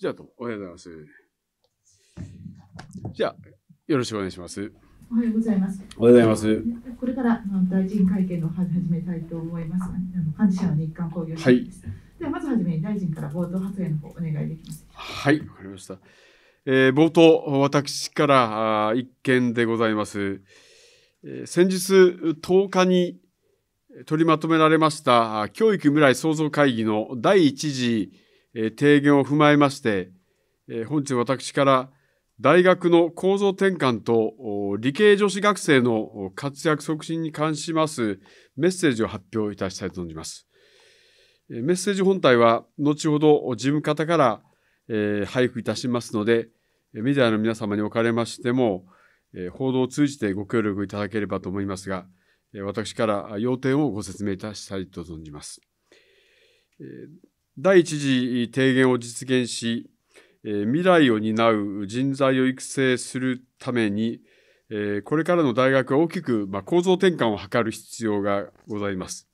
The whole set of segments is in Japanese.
じゃあ、おはようございます。じゃあ、よろしくお願いします。おはようございます。おはようございます。これから大臣会見の始めたいと思います。あの反日韓工業はい。ではまずはじめに大臣から冒頭発言の方お願いできます。はい、わかりました。えー、冒頭私から一件でございます。えー、先日10日に取りまとめられました教育未来創造会議の第1次提言を踏まえまして、本日私から大学の構造転換と理系女子学生の活躍促進に関しますメッセージを発表いたしたいと存じます。メッセージ本体は後ほど事務方から配布いたしますので、メディアの皆様におかれましても、報道を通じてご協力いただければと思いますが、私から要点をご説明いたしたいと存じます。第一次提言を実現し、未来を担う人材を育成するために、これからの大学は大きく構造転換を図る必要がございます。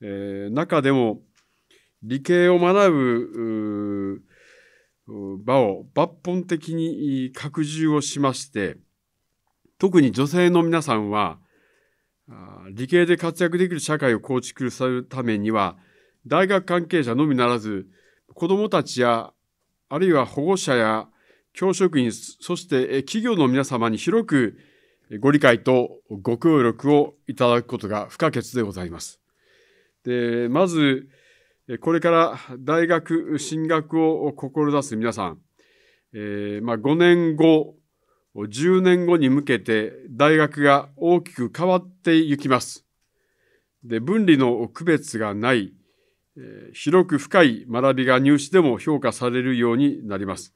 中でも、理系を学ぶ場を抜本的に拡充をしまして、特に女性の皆さんは、理系で活躍できる社会を構築するためには、大学関係者のみならず、子どもたちや、あるいは保護者や教職員、そして企業の皆様に広くご理解とご協力をいただくことが不可欠でございます。で、まず、これから大学進学を志す皆さん、えー、まあ、5年後、10年後に向けて大学が大きく変わっていきます。で、分離の区別がない、広く深い学びが入試でも評価されるようになります。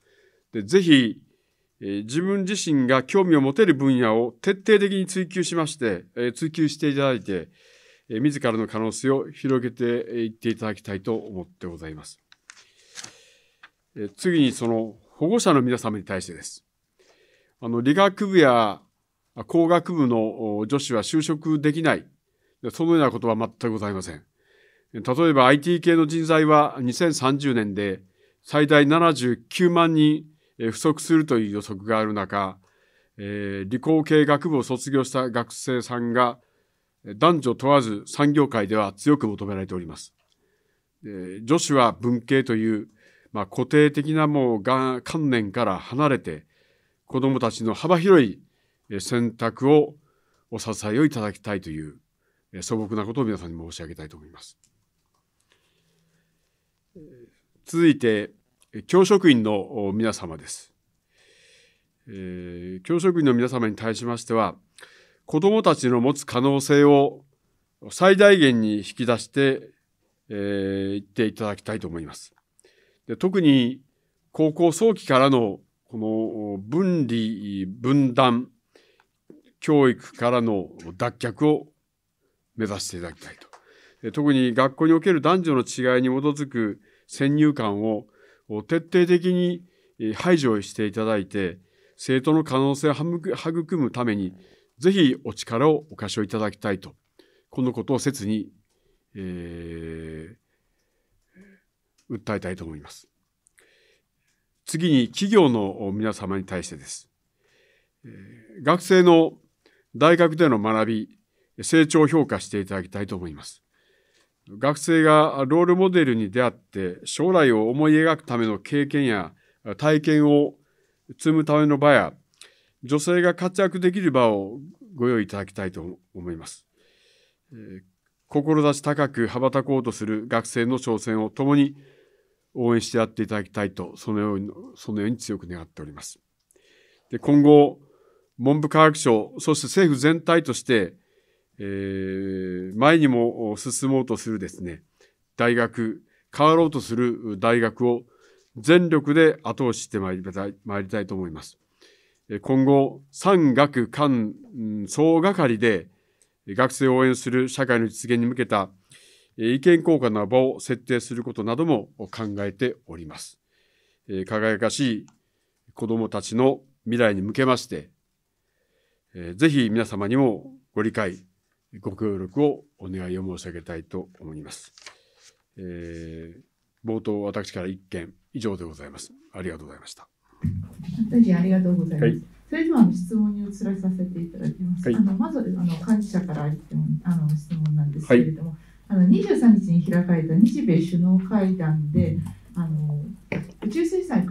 でぜひ、自分自身が興味を持てる分野を徹底的に追求しまして、追求していただいて、自らの可能性を広げていっていただきたいと思ってございます。次にその保護者の皆様に対してです。あの理学部や工学部の女子は就職できない、そのようなことは全くございません。例えば IT 系の人材は2030年で最大79万人不足するという予測がある中、えー、理工系学部を卒業した学生さんが男女問わず産業界では強く求められております。えー、女子は文系という、まあ、固定的なもう観念から離れて子どもたちの幅広い選択をお支えをいただきたいという素朴なことを皆さんに申し上げたいと思います。続いて教職員の皆様です、えー、教職員の皆様に対しましては子どもたちの持つ可能性を最大限に引き出してい、えー、っていただきたいと思います。で特に高校早期からのこの分離分断教育からの脱却を目指していただきたいと。特に学校における男女の違いに基づく先入観を徹底的に排除していただいて、生徒の可能性を育むために、ぜひお力をお貸しをいただきたいと、このことを切に、えー、訴えたいと思います。次に企業の皆様に対してです。学生の大学での学び、成長を評価していただきたいと思います。学生がロールモデルに出会って将来を思い描くための経験や体験を積むための場や女性が活躍できる場をご用意いただきたいと思います。えー、志高く羽ばたこうとする学生の挑戦を共に応援してやっていただきたいとそのようにそのように強く願っております。で今後文部科学省そして政府全体としてえー、前にも進もうとするですね、大学、変わろうとする大学を全力で後押ししてまいりたいまいりたいと思います。今後、産学官総がかりで学生を応援する社会の実現に向けた意見交換の場を設定することなども考えております。輝かしい子どもたちの未来に向けまして、ぜひ皆様にもご理解ご協力をお願いを申し上げたいと思います。えー、冒頭、私から1件以上でございます。ありがとうございました。大臣、ありがとうございます。はい、それでは質問に移らさせていただきます。はい、あのまずあの幹事社からあの質問なんですけれども、はい、あの23日に開かれた日米首脳会談で、あの宇宙水産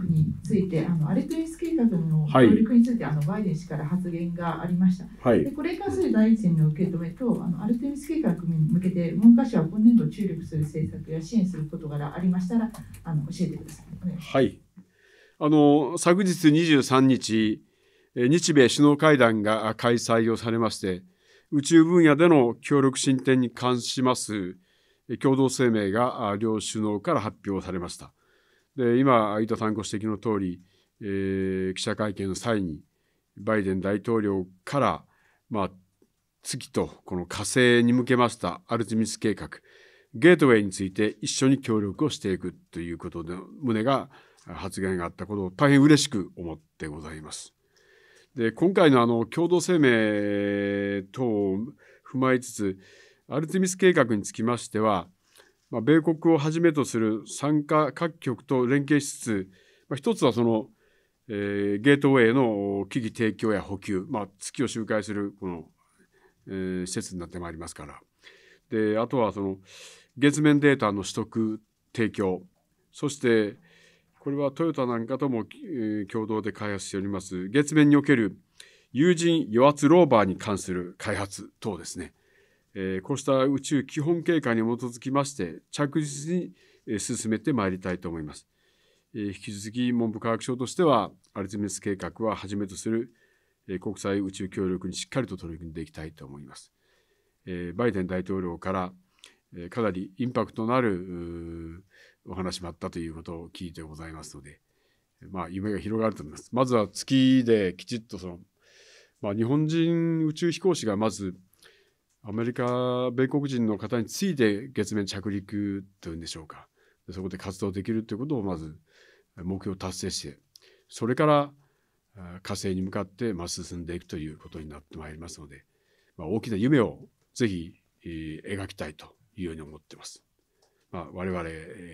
ついてあのアレクエス計画の協力について、あのバイデン氏から発言がありました、はい、でこれに関する大臣の受け止めとあのアルテミス計画に向けて文科省は今年度注力する政策や支援する事柄ありましたらあの教えてください。いはいあの昨日23日日米首脳会談が開催をされまして宇宙分野での協力進展に関します共同声明が両首脳から発表されました。で今、伊藤さんご指摘の通り、えー、記者会見の際に、バイデン大統領から、まあ、月とこの火星に向けましたアルテミス計画、ゲートウェイについて一緒に協力をしていくということで、旨が発言があったことを大変嬉しく思ってございます。で今回のあの共同声明等を踏まえつつ、アルテミス計画につきましては、まあ、米国をはじめとする参加各局と連携しつつ、まあ、一つはその、えー、ゲートウェイの機器提供や補給、まあ、月を周回するこの、えー、施設になってまいりますから。であとはその月面データの取得提供そしてこれはトヨタなんかとも、えー、共同で開発しております月面における有人与圧ローバーに関する開発等ですねえー、こうした宇宙基本計画に基づきまして着実に進めてまいりたいと思います。えー、引き続き文部科学省としてはアルテミス計画ははじめとする国際宇宙協力にしっかりと取り組んでいきたいと思います。えー、バイデン大統領からかなりインパクトのあるお話もあったということを聞いてございますので、まあ、夢が広がると思います。まずは月できちっとその、まあ、日本人宇宙飛行士がまずアメリカ米国人の方について月面着陸というんでしょうかそこで活動できるということをまず目標達成してそれから火星に向かってま進んでいくということになってまいりますので、まあ、大きな夢をぜひ、描きたいというように思ってます。まあ、我々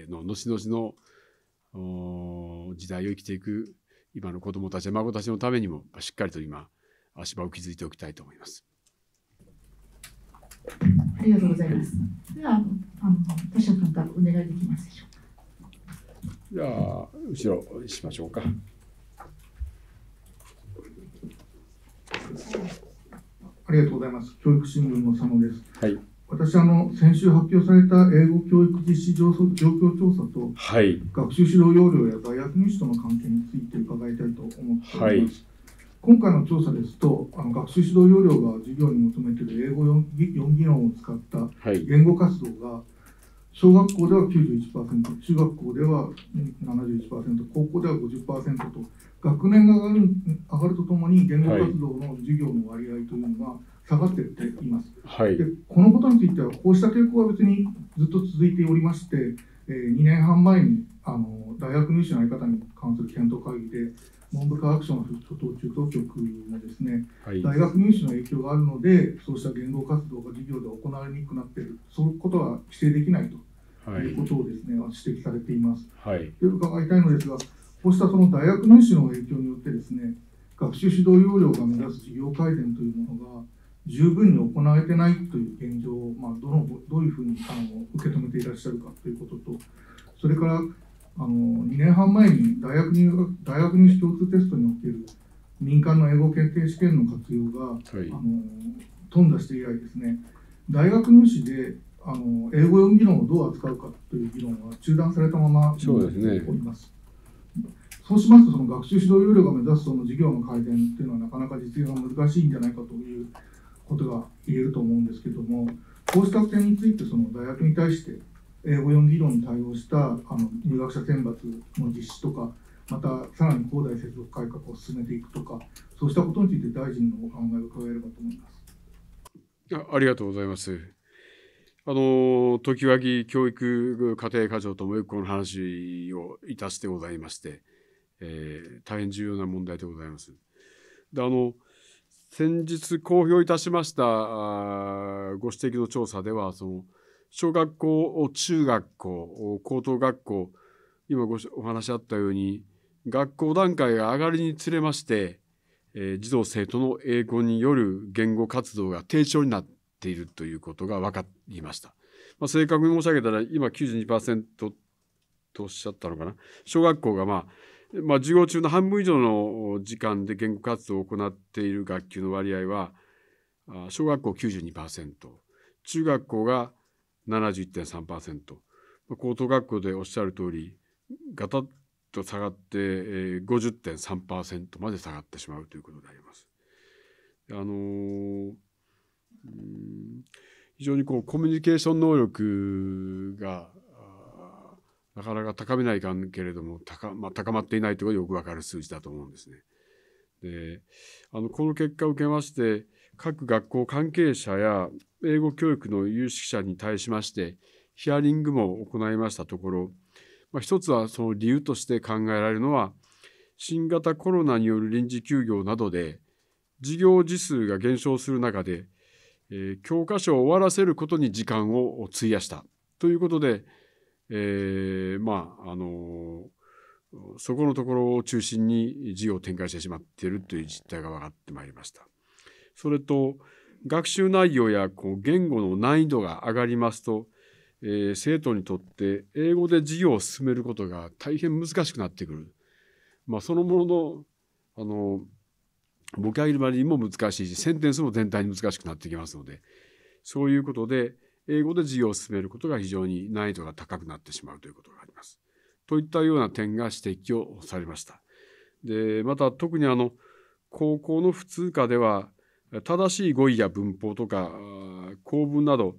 の後々の時代を生きていく今の子どもたち孫たちのためにもしっかりと今足場を築いておきたいと思います。ありがとうございます。では、あの、田代君からお願いできますでしょうか。じゃあ、後ろしましょうか。ありがとうございます。教育新聞の佐野です。はい。私あの先週発表された英語教育実施状況調査と、はい、学習指導要領や大学入試との関係について伺いたいと思っております。はい今回の調査ですとあの学習指導要領が授業に求めている英語 4, 4議論を使った言語活動が小学校では91%中学校では71%高校では50%と学年が上がる上がるとともに言語活動の授業の割合というのが下がっていっています、はい、でこのことについてはこうした傾向は別にずっと続いておりまして、えー、2年半前にあの大学入試の在り方に関する検討会議で文部科学省の初等中等局がですね、はい、大学入試の影響があるのでそうした言語活動が授業で行われにくくなっているそういうことは規制できないということをですね、はい、指摘されています。はい、とい伺いたいのですがこうしたその大学入試の影響によってですね学習指導要領が目指す事業改善というものが十分に行われてないという現状を、まあ、どのどういうふうにあの受け止めていらっしゃるかということとそれからあの2年半前に大学入学大学入試共通テストにおける民間の英語検定試験の活用が、はい、あの頓挫して以来ですね大学入試であの英語読み議論をどう扱うかという議論は中断されたままおります。そう、しますとその学習指導要領が目指すその授業の改善っていうのはなかなか実現が難しいんじゃないかということが言えると思うんですけどもこうした点についてその大学に対して英語4議論に対応したあの入学者選抜の実施とか、またさらに高大接続改革を進めていくとか、そうしたことについて大臣のお考えを伺えればと思いますあ。ありがとうございます。あの、時わぎ教育家庭課長ともよくこの話をいたしてございまして、えー、大変重要な問題でございます。で、あの、先日公表いたしましたあご指摘の調査では、その、小学校、中学校、高等学校、今ごお話しあったように、学校段階が上がりにつれまして、えー、児童生徒の英語による言語活動が低調になっているということが分かりました。まあ、正確に申し上げたら、今92%とおっしゃったのかな。小学校がまあ、まあ、授業中の半分以上の時間で言語活動を行っている学級の割合は、小学校92%、中学校が71.3%。高等学校でおっしゃる通りガタッと下がって50.3%まで下がってしまうということであります。あの非常にこうコミュニケーション能力がなかなか高めないかんけれども高,、まあ、高まっていないということがよくわかる数字だと思うんですね。であのこの結果を受けまして各学校関係者や英語教育の有識者に対しましてヒアリングも行いましたところ、まあ、一つはその理由として考えられるのは新型コロナによる臨時休業などで事業時数が減少する中で、えー、教科書を終わらせることに時間を費やしたということで、えー、まああのー、そこのところを中心に事業を展開してしまっているという実態が分かってまいりました。それと学習内容やこう言語の難易度が上がりますと、えー、生徒にとって英語で授業を進めることが大変難しくなってくる。まあ、そのもののあのボキャリバリーも難しいしセンテンスも全体に難しくなってきますのでそういうことで英語で授業を進めることが非常に難易度が高くなってしまうということがあります。といったような点が指摘をされました。でまた特にあの高校の普通科では正しい語彙や文法とか構文など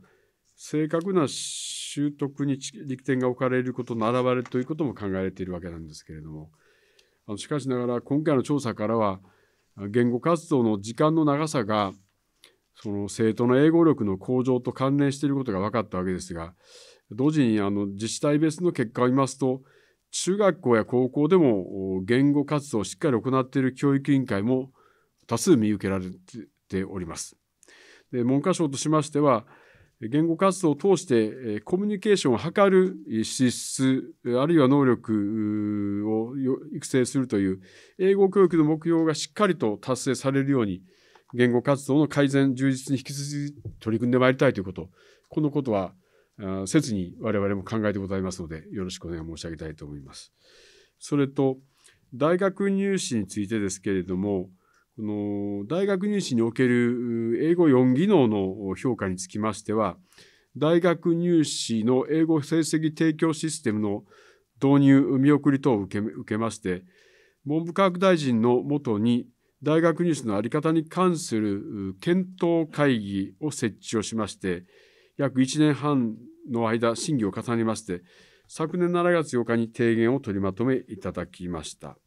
正確な習得に力点が置かれることの表れということも考えられているわけなんですけれどもあのしかしながら今回の調査からは言語活動の時間の長さがその生徒の英語力の向上と関連していることが分かったわけですが同時にあの自治体別の結果を見ますと中学校や高校でも言語活動をしっかり行っている教育委員会も多数見受けられております。で文科省としましては、言語活動を通してコミュニケーションを図る資質、あるいは能力を育成するという、英語教育の目標がしっかりと達成されるように、言語活動の改善、充実に引き続き取り組んでまいりたいということ、このことは切に我々も考えてございますので、よろしくお願い申し上げたいと思います。それと、大学入試についてですけれども、この大学入試における英語4技能の評価につきましては、大学入試の英語成績提供システムの導入見送り等を受けまして、文部科学大臣のもとに大学入試の在り方に関する検討会議を設置をしまして、約1年半の間、審議を重ねまして、昨年7月8日に提言を取りまとめいただきました。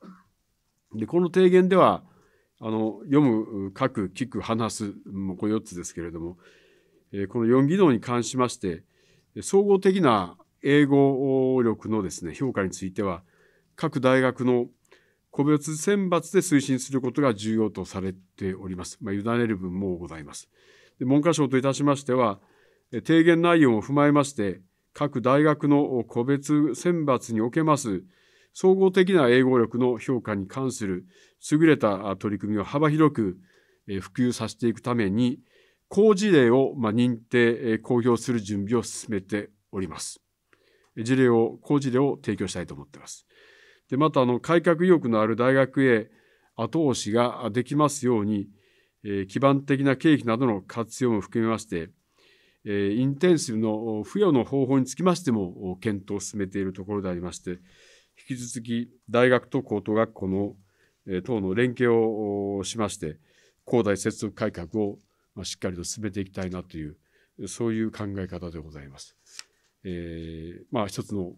でこの提言では、あの読む書く聞く話すもこの4つですけれども、えこの4技能に関しまして総合的な英語力のですね評価については各大学の個別選抜で推進することが重要とされております。まあ、委ねる分もございます。で文科省といたしましては提言内容を踏まえまして各大学の個別選抜におけます総合的な英語力の評価に関する優れた取り組みを幅広く普及させていくために、好事例を認定、公表する準備を進めております。事例を、好事例を提供したいと思っています。で、また、あの、改革意欲のある大学へ後押しができますように、基盤的な経費などの活用も含めまして、インテンシブの付与の方法につきましても検討を進めているところでありまして、引き続き大学と高等学校の、え等の連携をしまして、高大接続改革を、ましっかりと進めていきたいなという、そういう考え方でございます。えー、まあ一つの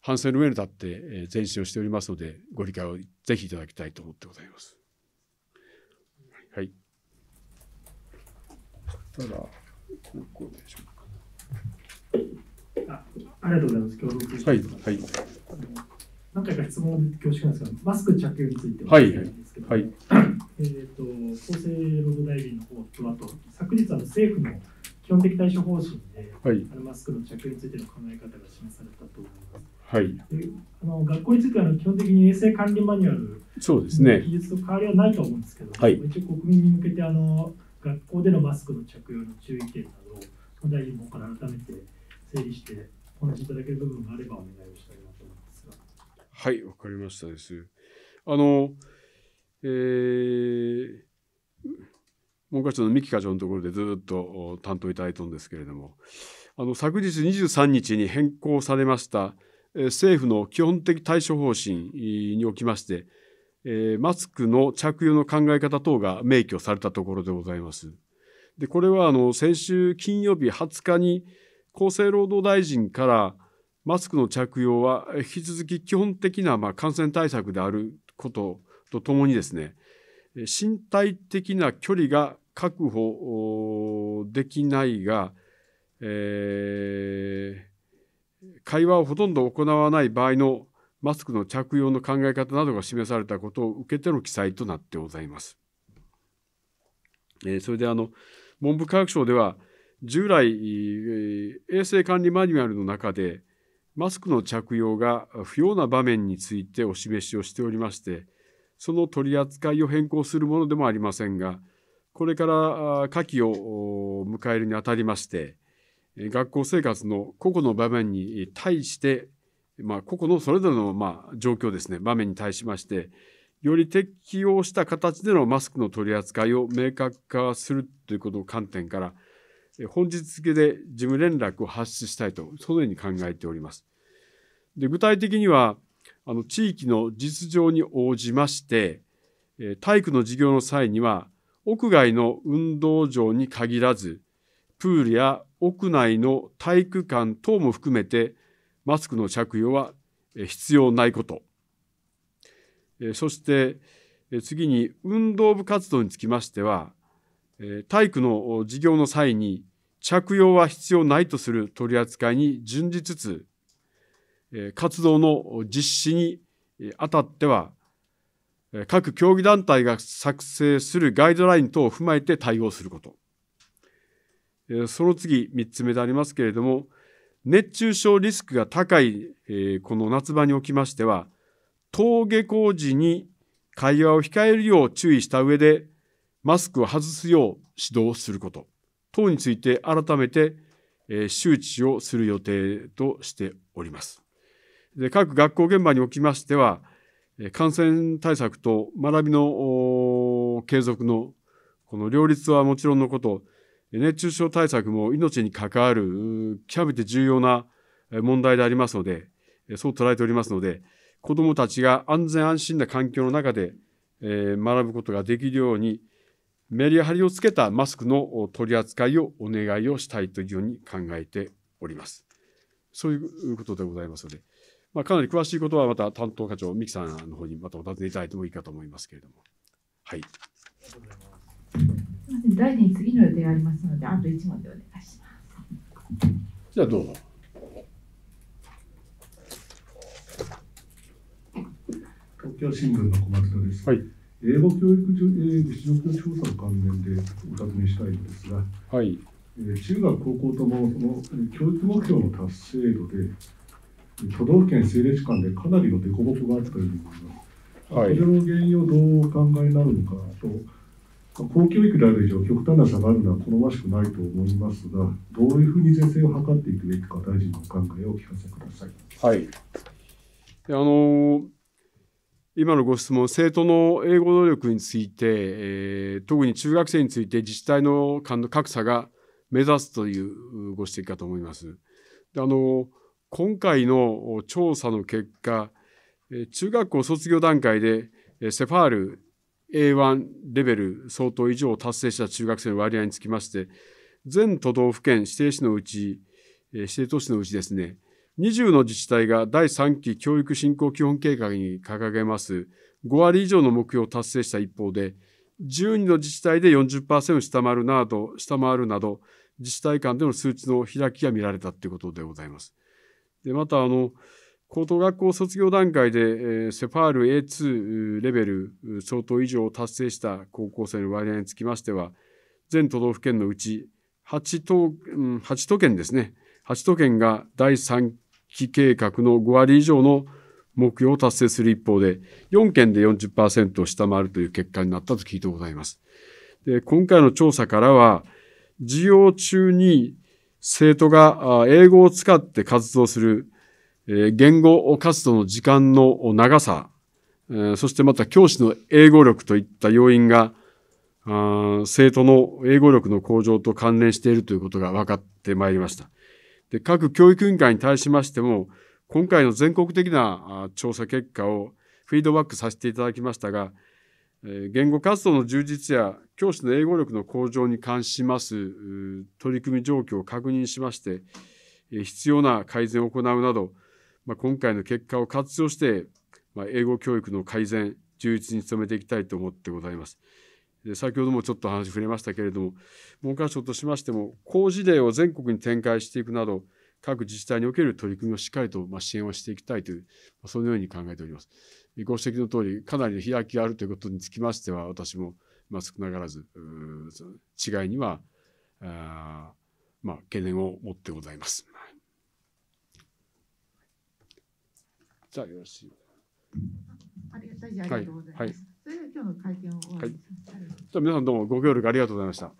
反省の上に立って、え前進をしておりますので、ご理解をぜひいただきたいと思ってございます。はい。ただ、ここでしょうか。あありがとうございます。はい、はい。何回か質問で恐縮なんですが、マスク着用については聞いんですけど、はいはい、えーと、厚生労働大臣の方と、あと昨日あの政府の基本的対処方針で、はい、あのマスクの着用についての考え方が示されたと思います。はい、あの学校については基本的に衛生管理マニュアルそうです、ね、技術と変わりはないと思うんですけど、はい、一応国民に向けてあの学校でのマスクの着用の注意点などを大臣の方から改めて整理してお話しいただける部分があればお願いをしたいはい、わかりましたです。あの、えー、文科省の三木課長のところでずっと担当いただいたんですけれども、あの昨日23日に変更されました、えー、政府の基本的対処方針におきまして、えー、マスクの着用の考え方等が明記をされたところでございます。でこれはあの先週金曜日20日に厚生労働大臣からマスクの着用は引き続き基本的なま感染対策であることとともにですね、身体的な距離が確保できないが、えー、会話をほとんど行わない場合のマスクの着用の考え方などが示されたことを受けての記載となってございます。えー、それであの文部科学省では従来、衛生管理マニュアルの中でマスクの着用が不要な場面についてお示しをしておりまして、その取り扱いを変更するものでもありませんが、これから夏季を迎えるにあたりまして、学校生活の個々の場面に対して、まあ、個々のそれぞれのま状況ですね、場面に対しまして、より適用した形でのマスクの取り扱いを明確化するということの観点から、本日付で事務連絡を発出したいと、そのように考えております。で具体的には、あの地域の実情に応じまして、体育の授業の際には、屋外の運動場に限らず、プールや屋内の体育館等も含めて、マスクの着用は必要ないこと。そして、次に運動部活動につきましては、体育の授業の際に着用は必要ないとする取り扱いに準じつつ、活動の実施にあたっては、各競技団体が作成するガイドライン等を踏まえて対応すること。その次、3つ目でありますけれども、熱中症リスクが高い、えこの夏場におきましては、登下校時に会話を控えるよう注意した上で、マスクを外すよう指導すること等について改めて、え周知をする予定としております。で各学校現場におきましては感染対策と学びの継続のこの両立はもちろんのこと熱中症対策も命に関わる極めて重要な問題でありますのでそう捉えておりますので子どもたちが安全安心な環境の中で学ぶことができるようにメリハリをつけたマスクの取り扱いをお願いをしたいというように考えております。そういうことでございますので、まあ、かなり詳しいことはまた担当課長、三木さんの方にまたお尋ねいただいてもいいかと思いますけれども。はい。すみません、大臣、次の予定がありますので、あと1問でお願いします。じゃあ、どうぞ。東京新聞の小松戸です。はい。英語教育実力調査の関連でお尋ねしたいんですが、はい、中学、高校ともその教育目標の達成度で、都道府県政令市間でかなりの凸凹があったように思います。はい、それの原因をどうお考えになるのかと、公教育である以上、極端な差があるのは好ましくないと思いますが、どういうふうに是正を図っていくべきか、大臣のお考えをお聞かせください。はいあのー今のご質問、生徒の英語能力について、えー、特に中学生について自治体の間の格差が目指すというご指摘かと思います。であの今回の調査の結果、中学校卒業段階でセファール A1 レベル相当以上を達成した中学生の割合につきまして、全都道府県指定市のうち、指定都市のうちですね、20の自治体が第3期教育振興基本計画に掲げます5割以上の目標を達成した一方で、12の自治体で40%下回るなど、下回るなど、自治体間での数値の開きが見られたということでございます。でまたあの高等学校卒業段階で、えー、セファール A2 レベル相当以上を達成した高校生の割合につきましては、全都道府県のうち8都 ,8 都県ですね、8都県が第3期計画の5割以上の目標を達成する一方で、4件で40%を下回るという結果になったと聞いてございます。で今回の調査からは、授業中に生徒が英語を使って活動する言語活動の時間の長さ、そしてまた教師の英語力といった要因が、生徒の英語力の向上と関連しているということが分かってまいりました。で、各教育委員会に対しましても、今回の全国的な調査結果をフィードバックさせていただきましたが、言語活動の充実や教師の英語力の向上に関します取り組み状況を確認しまして、必要な改善を行うなど、ま今回の結果を活用して、ま英語教育の改善、充実に努めていきたいと思ってございます。先ほどもちょっと話触れましたけれども文科省としましても工事例を全国に展開していくなど各自治体における取り組みをしっかりと支援をしていきたいという、そのように考えております。ご指摘の通り、かなりの開きがあるということにつきましては、私も、まあ、少なからず違いにはあ、まあ、懸念を持ってございます。じゃあよろしい。ありがとうございます。はいはいそれでは今日の会見を終わりにします。じゃ皆さんどうもご協力ありがとうございました。